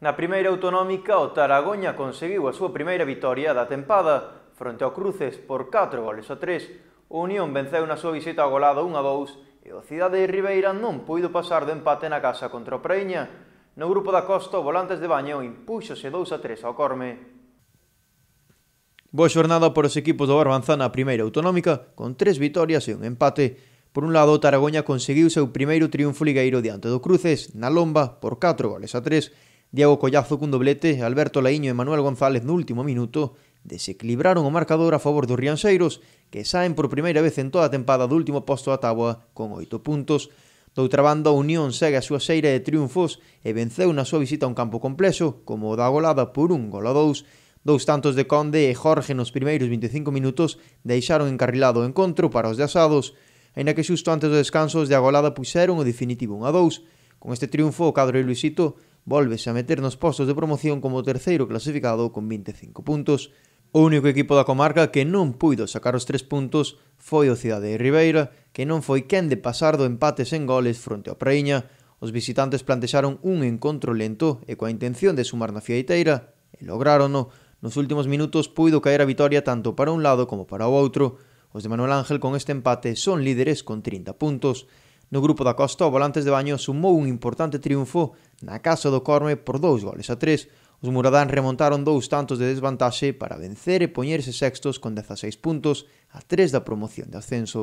Na primeira autonómica, o Taragoña conseguiu a súa primeira vitoria da tempada fronte ao Cruces por 4 goles a 3. O Unión venceu na súa visita ao golado 1 a 2 e o Cidade de Ribeira non puido pasar do empate na casa contra o Preña. No grupo da Costa, o Volantes de Baño impúxose 2 a 3 ao Corme. Boa xornada por os equipos do Barbanza na primeira autonómica, con tres vitorias e un empate. Por un lado, o Taragoña conseguiu seu primeiro triunfo ligueiro diante do Cruces, na Lomba, por 4 goles a 3. Diego Collazo cun doblete, Alberto Laíño e Manuel González no último minuto desequilibraron o marcador a favor dos Rianxeiros que saen por primeira vez en toda a tempada do último posto a táboa con oito puntos. Doutra banda, a Unión segue a súa seira de triunfos e venceu na súa visita a un campo complexo, como o da golada por un gol a dous. Dous tantos de Conde e Jorge nos primeiros 25 minutos deixaron encarrilado o encontro para os de asados, aínda que xusto antes do descanso os de agolada puxeron o definitivo 1 a 2. Con este triunfo, o cadro de Luisito volvese a meter nos postos de promoción como terceiro clasificado con 25 puntos. O único equipo da comarca que non puido sacar os tres puntos foi o Cidade de Ribeira, que non foi quen de pasar do empate sen goles fronte ao Preiña. Os visitantes plantexaron un encontro lento e coa intención de sumar na fiaiteira, e lograrono. Nos últimos minutos puido caer a vitoria tanto para un lado como para o outro. Os de Manuel Ángel con este empate son líderes con 30 puntos. No grupo da Costa, o Volantes de Baño sumou un importante triunfo Na casa do Corme por dous goles a tres, os muradán remontaron dous tantos de desvantaxe para vencer e poñerse sextos con 16 puntos a 3 da promoción de ascenso.